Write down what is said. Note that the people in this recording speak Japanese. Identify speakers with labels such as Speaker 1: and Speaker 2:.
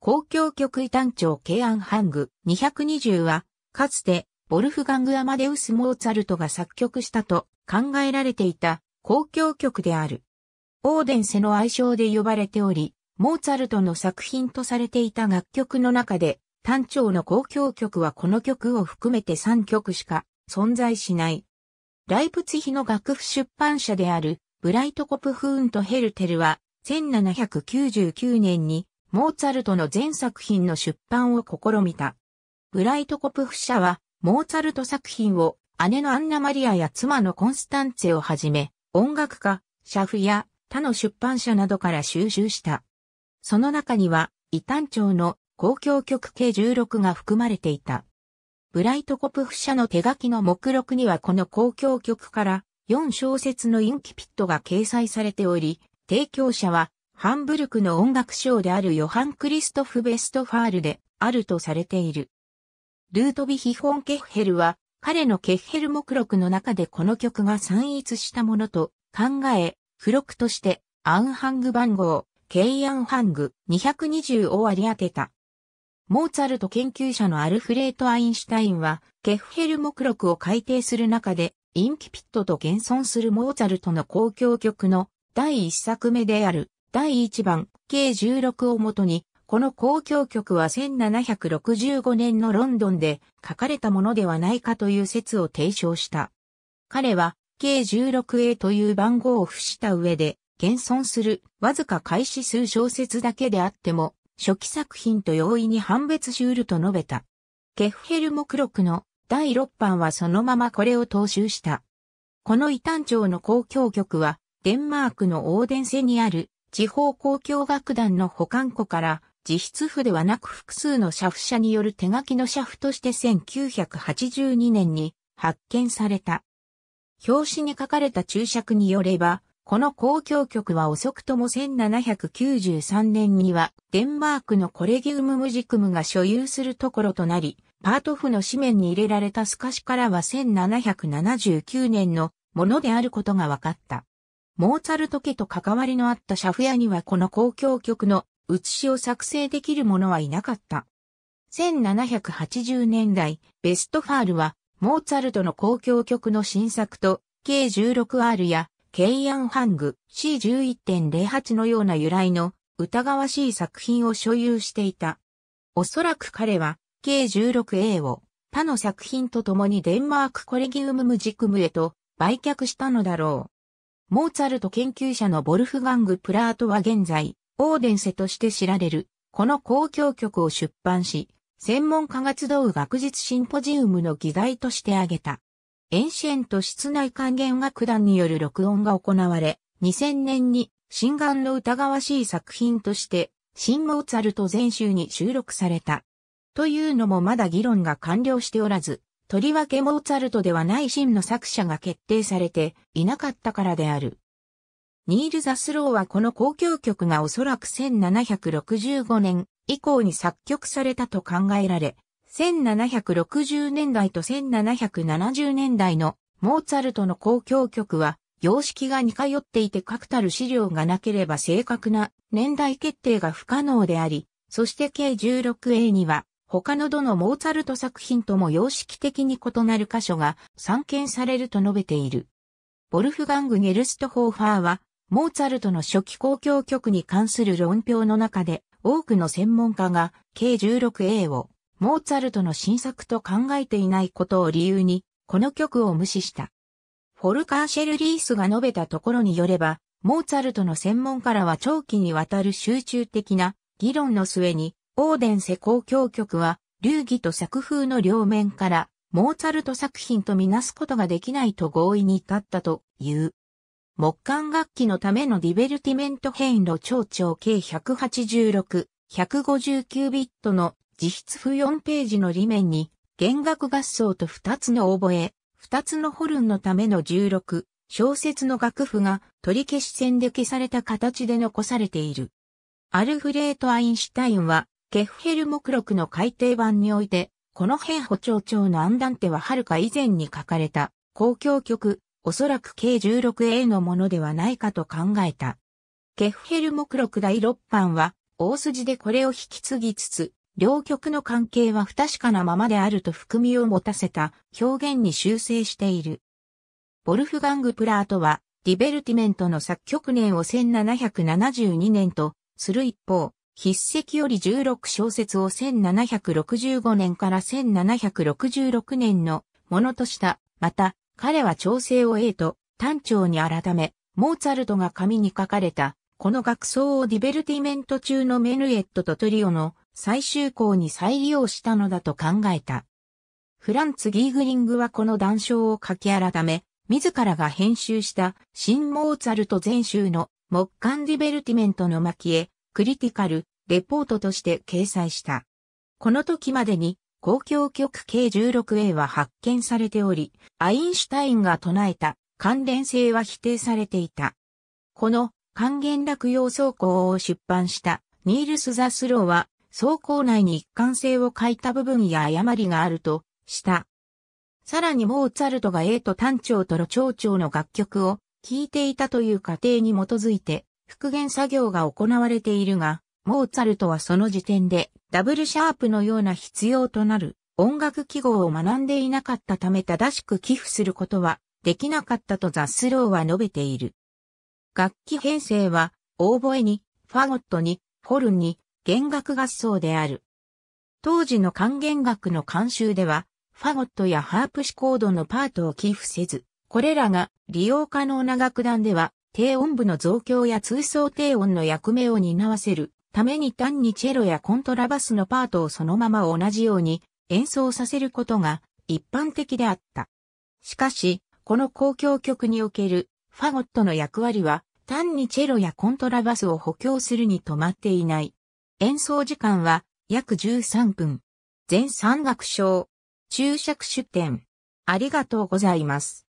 Speaker 1: 公共局異端ケアンハング220は、かつて、ボルフガング・アマデウス・モーツァルトが作曲したと考えられていた公共曲である。オーデンセの愛称で呼ばれており、モーツァルトの作品とされていた楽曲の中で、単調の公共曲はこの曲を含めて3曲しか存在しない。ライプツヒの楽譜出版社であるブライトコプフーンとヘルテルは1799年にモーツァルトの全作品の出版を試みた。ブライトコプフ社は、モーツァルト作品を姉のアンナマリアや妻のコンスタンツェをはじめ、音楽家、社夫や他の出版社などから収集した。その中には、異端調の公共曲計16が含まれていた。ブライトコプフ社の手書きの目録にはこの公共曲から4小節のインキピットが掲載されており、提供者はハンブルクの音楽賞であるヨハン・クリストフ・ベストファールであるとされている。ルートビヒ・フォン・ケッヘルは、彼のケッヘル目録の中でこの曲が散逸したものと考え、付録として、アンハング番号、ケイアンハング220を割り当てた。モーツァルト研究者のアルフレート・アインシュタインは、ケッヘル目録を改定する中で、インキピットと現存するモーツァルトの公共曲の第一作目である第1番、計16をもとに、この公共曲は1765年のロンドンで書かれたものではないかという説を提唱した。彼は、計 16A という番号を付した上で、現存するわずか開始数小説だけであっても、初期作品と容易に判別しうると述べた。ケフヘル目録の第6版はそのままこれを踏襲した。この異端調の公共曲は、デンマークのオーデンセにある地方公共楽団の保管庫から自筆譜ではなく複数の社譜者による手書きの社譜として1982年に発見された。表紙に書かれた注釈によれば、この公共曲は遅くとも1793年にはデンマークのコレギウムムジクムが所有するところとなり、パート譜の紙面に入れられた透かしからは1779年のものであることが分かった。モーツァルト家と関わりのあったシャフ屋にはこの公共曲の写しを作成できる者はいなかった。1780年代、ベストファールは、モーツァルトの公共曲の新作と、k 16R や、ケイアンハング C11.08 のような由来の疑わしい作品を所有していた。おそらく彼は、k 16A を他の作品と共にデンマークコレギウムムジクムへと売却したのだろう。モーツァルト研究者のボルフガング・プラートは現在、オーデンセとして知られる、この公共曲を出版し、専門家が集う学術シンポジウムの議題として挙げた。エンシェント室内還元楽団による録音が行われ、2000年に心眼の疑わしい作品として、新モーツァルト全集に収録された。というのもまだ議論が完了しておらず、とりわけモーツァルトではない真の作者が決定されていなかったからである。ニール・ザスローはこの公共曲がおそらく1765年以降に作曲されたと考えられ、1760年代と1770年代のモーツァルトの公共曲は様式が似通っていて確たる資料がなければ正確な年代決定が不可能であり、そして計 16A には他のどのモーツァルト作品とも様式的に異なる箇所が散見されると述べている。ボルフガング・ゲルストホーファーは、モーツァルトの初期公共曲に関する論評の中で、多くの専門家が、k 16A を、モーツァルトの新作と考えていないことを理由に、この曲を無視した。フォルカーシェルリースが述べたところによれば、モーツァルトの専門家らは長期にわたる集中的な議論の末に、オーデンセ交響曲は、流儀と作風の両面から、モーツァルト作品とみなすことができないと合意に至ったという。木管楽器のためのディベルティメント変路長長計186、159ビットの自筆譜4ページの裏面に、弦楽合奏と2つのオボエ、2つのホルンのための16、小説の楽譜が取り消し線で消された形で残されている。アルフレート・アインシュタインはケフヘル目録の改訂版において、この辺補聴長のアンダンテは遥か以前に書かれた、公共曲、おそらく計 16A のものではないかと考えた。ケフヘル目録第6版は、大筋でこれを引き継ぎつつ、両曲の関係は不確かなままであると含みを持たせた表現に修正している。ボルフガング・プラートは、ディベルティメントの作曲年を1772年とする一方、筆跡より16小節を1765年から1766年のものとした。また、彼は調整を A と単調に改め、モーツァルトが紙に書かれた、この学奏をディベルティメント中のメヌエットとトリオの最終項に再利用したのだと考えた。フランツ・ギーグリングはこの談笑を書き改め、自らが編集した新モーツァルト全集の木管ディベルティメントの巻へクリティカル・レポートとして掲載した。この時までに公共局計 16A は発見されており、アインシュタインが唱えた関連性は否定されていた。この還元落用走行を出版したニールス・ザスローは走行内に一貫性を欠いた部分や誤りがあるとした。さらにモーツァルトが A と単調との長調の楽曲を聴いていたという過程に基づいて復元作業が行われているが、モーツァルトはその時点でダブルシャープのような必要となる音楽記号を学んでいなかったため正しく寄付することはできなかったとザスローは述べている。楽器編成は、オーボエに、ファゴットに、ホルンに、弦楽合奏である。当時の管弦楽の監修では、ファゴットやハープシコードのパートを寄付せず、これらが利用可能な楽団では低音部の増強や通奏低音の役目を担わせるために単にチェロやコントラバスのパートをそのまま同じように演奏させることが一般的であった。しかし、この交響曲におけるファゴットの役割は単にチェロやコントラバスを補強するに止まっていない。演奏時間は約13分。全3楽章。注釈出典。ありがとうございます。